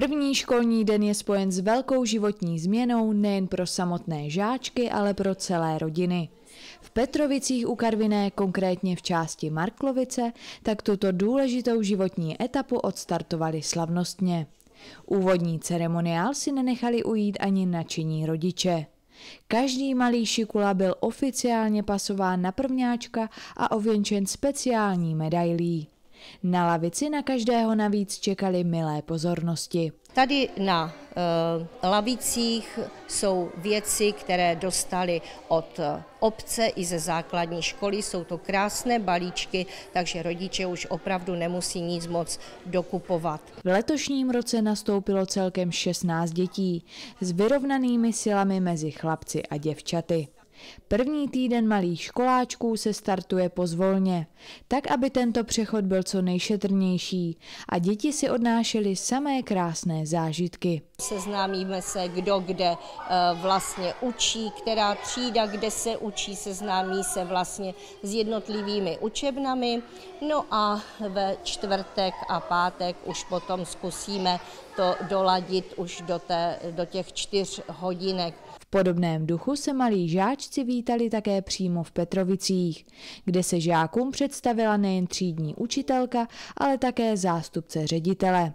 První školní den je spojen s velkou životní změnou nejen pro samotné žáčky, ale pro celé rodiny. V Petrovicích u Karviné, konkrétně v části Marklovice, tak tuto důležitou životní etapu odstartovali slavnostně. Úvodní ceremoniál si nenechali ujít ani nadšení rodiče. Každý malý šikula byl oficiálně pasován na prvňáčka a ověnčen speciální medailí. Na lavici na každého navíc čekali milé pozornosti. Tady na uh, lavicích jsou věci, které dostali od eh, obce i ze základní školy. Jsou to krásné balíčky, takže rodiče už opravdu nemusí nic moc dokupovat. V letošním roce nastoupilo celkem 16 dětí s vyrovnanými silami mezi chlapci a děvčaty. První týden malých školáčků se startuje pozvolně, tak aby tento přechod byl co nejšetrnější a děti si odnášely samé krásné zážitky. Seznámíme se, kdo kde eh, vlastně učí, která třída, kde se učí, seznámí se vlastně s jednotlivými učebnami. No a ve čtvrtek a pátek už potom zkusíme to doladit už do, té, do těch čtyř hodinek podobném duchu se malí žáčci vítali také přímo v Petrovicích, kde se žákům představila nejen třídní učitelka, ale také zástupce ředitele.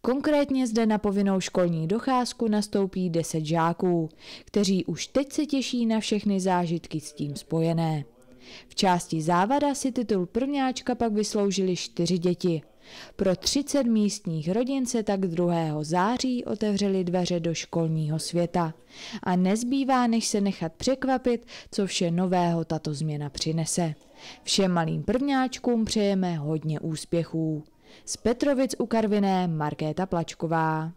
Konkrétně zde na povinnou školní docházku nastoupí 10 žáků, kteří už teď se těší na všechny zážitky s tím spojené. V části závada si titul prvňáčka pak vysloužili čtyři děti. Pro 30 místních rodin se tak 2. září otevřely dveře do školního světa. A nezbývá, než se nechat překvapit, co vše nového tato změna přinese. Všem malým prvňáčkům přejeme hodně úspěchů. Z Petrovic u Karviné Markéta Plačková.